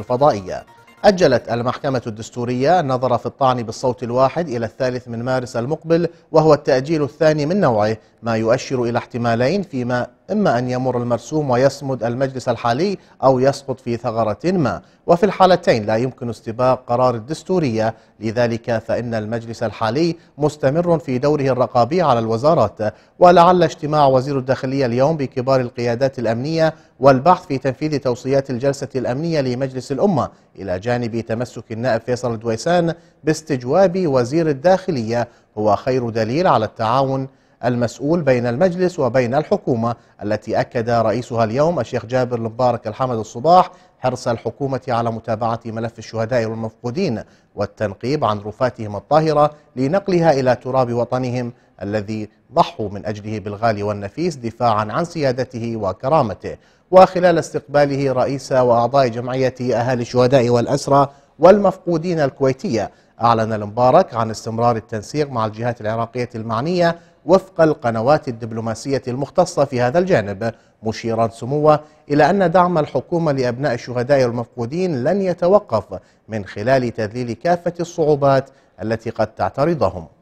الفضائية أجلت المحكمة الدستورية النظر في الطعن بالصوت الواحد إلى الثالث من مارس المقبل وهو التأجيل الثاني من نوعه ما يؤشر إلى احتمالين فيما إما أن يمر المرسوم ويصمد المجلس الحالي أو يسقط في ثغرة ما وفي الحالتين لا يمكن استباق قرار الدستورية لذلك فإن المجلس الحالي مستمر في دوره الرقابي على الوزارات ولعل اجتماع وزير الداخلية اليوم بكبار القيادات الأمنية والبحث في تنفيذ توصيات الجلسة الأمنية لمجلس الأمة إلى جانب تمسك النائب فيصل الدويسان باستجواب وزير الداخلية هو خير دليل على التعاون المسؤول بين المجلس وبين الحكومة التي أكد رئيسها اليوم الشيخ جابر المبارك الحمد الصباح حرص الحكومة على متابعة ملف الشهداء والمفقودين والتنقيب عن رفاتهم الطاهرة لنقلها إلى تراب وطنهم الذي ضحوا من أجله بالغالي والنفيس دفاعا عن سيادته وكرامته وخلال استقباله رئيس وأعضاء جمعية أهالي الشهداء والأسرى والمفقودين الكويتية أعلن المبارك عن استمرار التنسيق مع الجهات العراقية المعنية وفق القنوات الدبلوماسية المختصة في هذا الجانب مشيرا سموه إلى أن دعم الحكومة لأبناء الشهداء والمفقودين لن يتوقف من خلال تذليل كافة الصعوبات التي قد تعترضهم